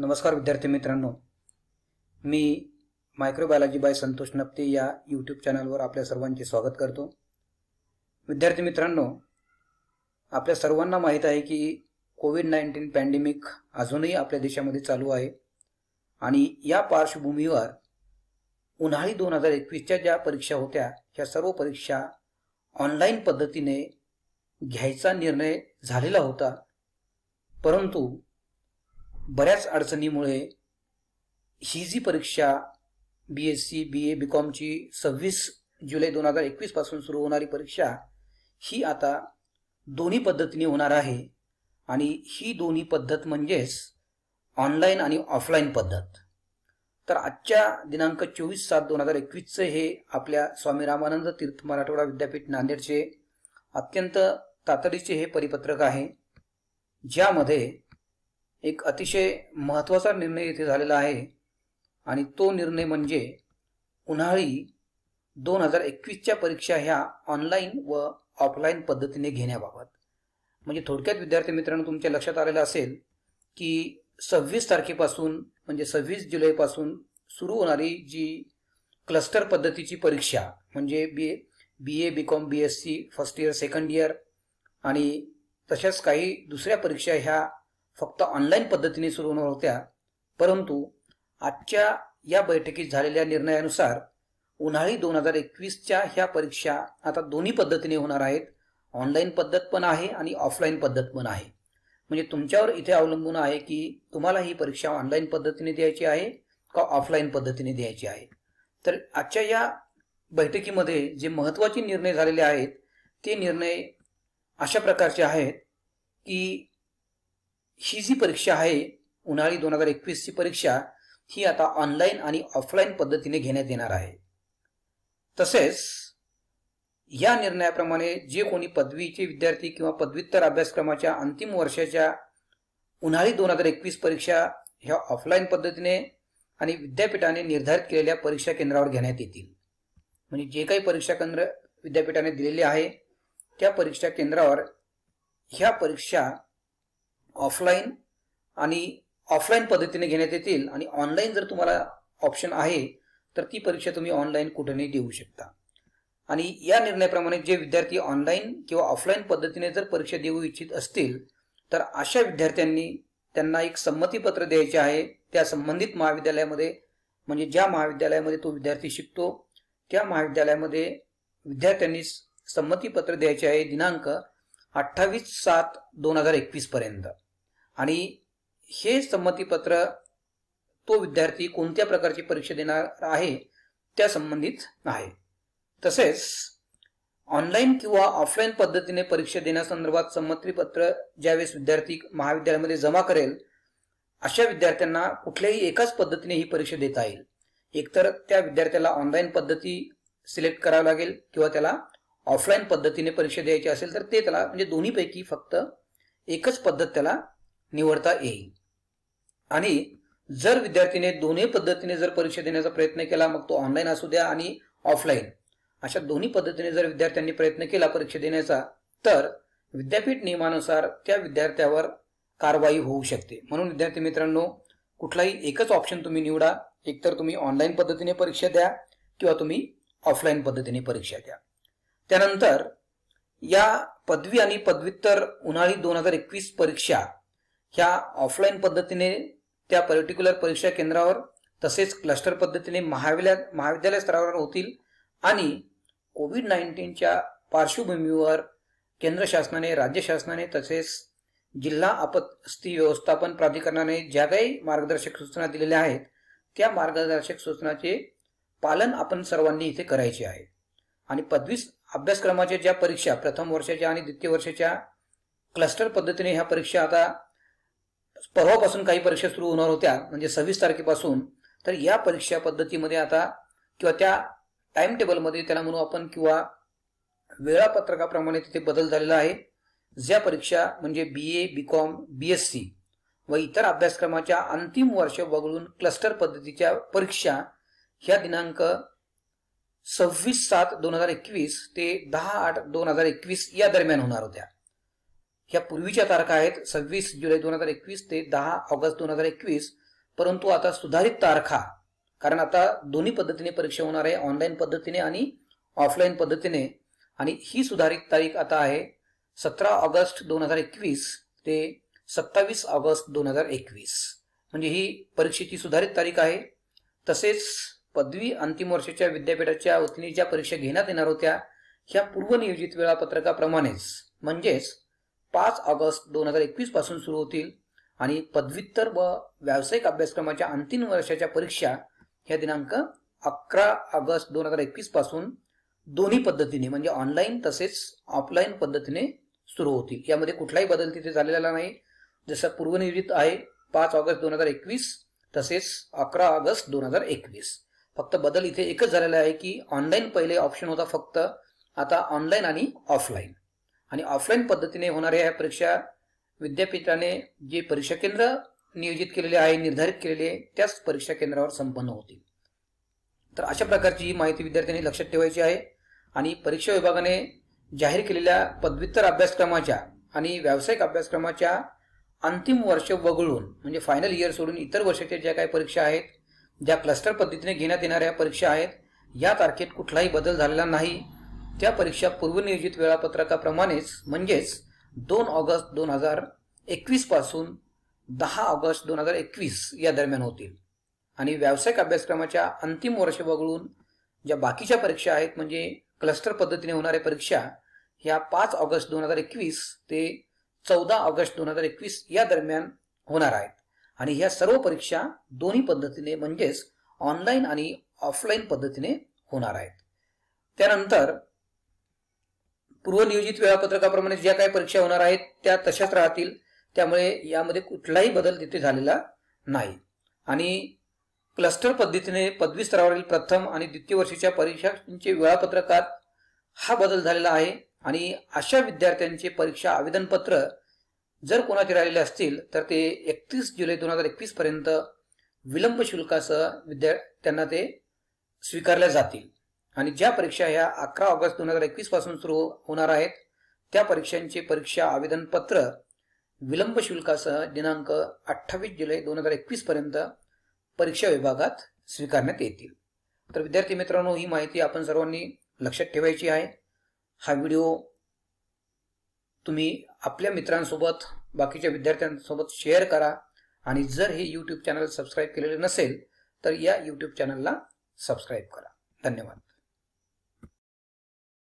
नमस्कार विद्यार्थी मित्रांनो मी मायक्रोबायोलॉजी बाय संतोष नप्ते या यूट्यूब चॅनलवर आपल्या सर्वांचे स्वागत करतो विद्यार्थी मित्रांनो आपल्या सर्वांना माहीत आहे की कोविड नाईन्टीन पॅन्डेमिक अजूनही आपल्या देशामध्ये चालू आहे आणि या पार्श्वभूमीवर उन्हाळी दोन हजार एकवीसच्या ज्या परीक्षा होत्या ह्या सर्व परीक्षा ऑनलाईन पद्धतीने घ्यायचा निर्णय झालेला होता परंतु बऱ्याच अडचणीमुळे ही जी परीक्षा बी एस सी बी ए बी कॉमची सव्वीस जुलै दोन हजार एकवीसपासून सुरू होणारी परीक्षा ही आता दोन्ही पद्धतीने होणार आहे आणि ही दोन्ही पद्धत म्हणजेच ऑनलाईन आणि ऑफलाईन पद्धत तर आजच्या दिनांक चोवीस सात दोन हजार एकवीसचं हे आपल्या स्वामी रामानंद तीर्थ मराठवाडा विद्यापीठ नांदेडचे अत्यंत तातडीचे हे परिपत्रक आहे ज्यामध्ये एक अतिशय महत्त्वाचा निर्णय इथे झालेला आहे आणि तो निर्णय म्हणजे उन्हाळी दोन हजार एकवीसच्या परीक्षा ह्या ऑनलाईन व ऑफलाईन पद्धतीने घेण्याबाबत म्हणजे थोडक्यात विद्यार्थी मित्रांनो तुमच्या लक्षात आलेलं असेल की सव्वीस तारखेपासून म्हणजे सव्वीस जुलैपासून सुरू होणारी जी क्लस्टर पद्धतीची परीक्षा म्हणजे B B A B com B S C first year second year आणि तशाच काही दुसऱ्या परीक्षा ह्या फक्त ऑनलाईन पद्धतीने सुरू होणार होत्या परंतु आजच्या या बैठकीत झालेल्या निर्णयानुसार उन्हाळी दोन हजार एकवीसच्या ह्या परीक्षा आता दोन्ही पद्धतीने होणार आहेत ऑनलाईन पद्धत पण आहे आणि ऑफलाईन पद्धत पण आहे म्हणजे तुमच्यावर इथे अवलंबून आहे की तुम्हाला ही परीक्षा ऑनलाईन पद्धतीने द्यायची आहे का ऑफलाईन पद्धतीने द्यायची आहे तर आजच्या या बैठकीमध्ये जे महत्त्वाचे निर्णय झालेले आहेत ते निर्णय अशा प्रकारचे आहेत की ही जी परीक्षा आहे उन्हाळी दोन हजार एकवीसची परीक्षा ही आता ऑनलाईन आणि ऑफलाईन पद्धतीने घेण्यात येणार आहे तसेच या निर्णयाप्रमाणे जे कोणी पदवीचे विद्यार्थी किंवा पदव्युत्तर अभ्यासक्रमाच्या अंतिम वर्षाच्या उन्हाळी दोन हजार एकवीस परीक्षा ह्या ऑफलाईन पद्धतीने आणि विद्यापीठाने निर्धारित केलेल्या परीक्षा केंद्रावर घेण्यात येतील म्हणजे जे काही परीक्षा केंद्र विद्यापीठाने दिलेले आहे त्या परीक्षा केंद्रावर ह्या परीक्षा ऑफलाईन आणि ऑफलाईन पद्धतीने घेण्यात येतील आणि ऑनलाईन जर तुम्हाला ऑप्शन आहे तर ती परीक्षा तुम्ही ऑनलाईन कुठेही देऊ शकता आणि या निर्णयाप्रमाणे जे विद्यार्थी ऑनलाईन किंवा ऑफलाईन पद्धतीने जर परीक्षा देऊ इच्छित असतील तर अशा विद्यार्थ्यांनी त्यांना एक संमतीपत्र द्यायचे आहे त्या संबंधित महाविद्यालयामध्ये म्हणजे ज्या महाविद्यालयामध्ये तो विद्यार्थी शिकतो त्या महाविद्यालयामध्ये विद्यार्थ्यांनी संमतीपत्र द्यायचे आहे दिनांक अठ्ठावीस सात दोन हजार एकवीस पर्यंत आणि हे संमतीपत्र तो विद्यार्थी कोणत्या प्रकारची परीक्षा देणार आहे त्या संबंधित आहे तसेच ऑनलाईन किंवा ऑफलाईन पद्धतीने परीक्षा देण्यासंदर्भात संमतीपत्र ज्यावेळेस विद्यार्थी महाविद्यालयामध्ये जमा करेल अशा विद्यार्थ्यांना कुठल्याही एकाच पद्धतीने ही परीक्षा देता येईल एकतर त्या विद्यार्थ्याला ऑनलाईन पद्धती सिलेक्ट करावी लागेल किंवा त्याला ऑफलाईन पद्धतीने परीक्षा द्यायची असेल तर ते त्याला म्हणजे दोन्हीपैकी फक्त एकच पद्धत त्याला निवडता येईल आणि जर विद्यार्थीने दोन्ही पद्धतीने जर परीक्षा देण्याचा प्रयत्न केला मग तो ऑनलाईन असू द्या आणि ऑफलाईन अशा दोन्ही पद्धतीने जर विद्यार्थ्यांनी प्रयत्न केला परीक्षा देण्याचा तर विद्यापीठ नियमानुसार त्या विद्यार्थ्यावर कारवाई होऊ शकते म्हणून विद्यार्थी मित्रांनो कुठलाही एकच ऑप्शन तुम्ही निवडा एकतर तुम्ही ऑनलाईन पद्धतीने परीक्षा द्या किंवा तुम्ही ऑफलाईन पद्धतीने परीक्षा द्या त्यानंतर या पदवी आणि पदव्युत्तर उन्हाळी दोन हजार एकवीस परीक्षा ह्या ऑफलाईन पद्धतीने त्या पर्टिक्युलर परीक्षा केंद्रावर तसेच क्लस्टर पद्धतीने महाविद्या महाविद्यालय स्तरावर होतील आणि कोविड नाईन्टीनच्या पार्श्वभूमीवर केंद्र शासनाने राज्य शासनाने तसेच जिल्हा आपत्ती व्यवस्थापन प्राधिकरणाने ज्या काही मार्गदर्शक सूचना दिलेल्या आहेत त्या मार्गदर्शक सूचनाचे पालन आपण सर्वांनी इथे करायचे आहे आणि पदवी अभ्यासक्रमाच्या ज्या परीक्षा प्रथम वर्षाच्या आणि द्वितीय वर्षाच्या क्लस्टर पद्धतीने ह्या परीक्षा आता परवापासून काही परीक्षा सुरू होणार होत्या म्हणजे सव्वीस तारखेपासून तर या परीक्षा पद्धतीमध्ये आता किंवा त्या टाइम टेबलमध्ये त्याला म्हणू आपण किंवा वेळापत्रकाप्रमाणे तिथे बदल झालेला आहे ज्या परीक्षा म्हणजे B A B com B S C व इतर अभ्यासक्रमाच्या अंतिम वर्ष वगळून क्लस्टर पद्धतीच्या परीक्षा ह्या दिनांक सव्वीस सात दोन हजार एकवीस ते दहा आठ दोन हजार एकवीस या दरम्यान होणार होत्या ह्या पूर्वीच्या तारखा आहेत सव्वीस जुलै दोन हजार एकवीस ते दहा ऑगस्ट दोन हजार एकवीस परंतु आता सुधारित तारखा कारण आता दोन्ही पद्धतीने परीक्षा होणार आहे ऑनलाईन पद्धतीने आणि ऑफलाईन पद्धतीने आणि ही सुधारित तारीख आता आहे सतरा ऑगस्ट दोन हजार एकवीस ते सत्तावीस ऑगस्ट दोन हजार एकवीस म्हणजे ही परीक्षेची सुधारित तारीख आहे तसेच पदवी अंतिम वर्षाच्या विद्यापीठाच्या वतीने परीक्षा घेण्यात येणार होत्या ह्या पूर्वनियोजित वेळापत्रकाप्रमाणेच म्हणजेच पाच ऑगस्ट दोन हजार एकवीस पासून सुरू होतील आणि पदव्युत्तर व व्यावसायिक अभ्यासक्रमाच्या अंतिम वर्षाच्या परीक्षा ह्या दिनांक अकरा ऑगस्ट दोन हजार एकवीस पासून दोन्ही पद्धतीने म्हणजे ऑनलाईन तसेच ऑफलाईन पद्धतीने सुरू होतील यामध्ये कुठलाही बदल तिथे झालेला नाही जसं पूर्वनियोजित आहे पाच ऑगस्ट दोन हजार एकवीस तसेच अकरा ऑगस्ट दोन हजार एकवीस फक्त बदल इथे एकच झालेला आहे की ऑनलाईन पहिले ऑप्शन होता फक्त आता ऑनलाईन आणि ऑफलाईन आणि ऑफलाईन पद्धतीने होणाऱ्या ह्या परीक्षा विद्यापीठाने जे परीक्षा केंद्र नियोजित केलेले आहे निर्धारित केलेले त्याच परीक्षा केंद्रावर संपन्न होतील तर अशा प्रकारची ही माहिती विद्यार्थ्यांनी लक्षात ठेवायची आहे आणि परीक्षा विभागाने जाहीर केलेल्या पदव्युत्तर अभ्यासक्रमाच्या आणि व्यावसायिक अभ्यासक्रमाच्या अंतिम वर्ष वगळून म्हणजे फायनल इयर सोडून इतर वर्षाच्या ज्या काही परीक्षा आहेत ज्या क्लस्टर पद्धतीने घेण्यात येणाऱ्या परीक्षा आहेत या तारखेत कुठलाही बदल झालेला नाही त्या परीक्षा पूर्वनियोजित वेळापत्रकाप्रमाणेच म्हणजेच दोन ऑगस्ट दोन हजार पासून दहा ऑगस्ट दोन हजार एकवीस या दरम्यान होतील आणि व्यावसायिक अभ्यासक्रमाच्या अंतिम वर्ष वगळून ज्या बाकीच्या परीक्षा आहेत म्हणजे क्लस्टर पद्धतीने होणाऱ्या परीक्षा ह्या पाच ऑगस्ट दोन हजार एकवीस ते चौदा ऑगस्ट दोन हजार एकवीस या दरम्यान होणार आहेत आणि ह्या सर्व परीक्षा दोन्ही पद्धतीने म्हणजेच ऑनलाईन आणि ऑफलाईन पद्धतीने होणार आहेत त्यानंतर पूर्वनियोजित वेळापत्रकाप्रमाणे ज्या काही परीक्षा होणार आहेत त्या तशाच राहतील त्यामुळे यामध्ये कुठलाही बदल तिथे झालेला नाही आणि क्लस्टर पद्धतीने पदवी स्तरावरील प्रथम आणि द्वितीय वर्षीच्या परीक्षांचे वेळापत्रकात हा बदल झालेला आहे आणि अशा विद्यार्थ्यांचे परीक्षा आवेदनपत्र जर कोणाचे राहिलेले असतील तर ते एकतीस जुलै दोन हजार एकवीस पर्यंत विलंब शुल्कासह त्यांना ते स्वीकारल्या जातील आणि ज्या परीक्षा ह्या अकरा ऑगस्ट दोन हजार एकवीस पासून सुरू होणार आहेत त्या परीक्षांचे परीक्षा आवेदनपत्र विलंब शुल्कासह दिनांक अठ्ठावीस जुलै दोन हजार एकवीस पर्यंत परीक्षा विभागात स्वीकारण्यात येतील तर विद्यार्थी मित्रांनो ही माहिती आपण सर्वांनी लक्षात ठेवायची आहे हा व्हिडिओ तुम्ही आपल्या मित्रांसोबत बाकीच्या विद्यार्थ्यांसोबत शेअर करा आणि जर हे यूट्यूब चॅनल सबस्क्राईब केलेले नसेल तर या यूट्यूब चॅनलला सबस्क्राईब करा धन्यवाद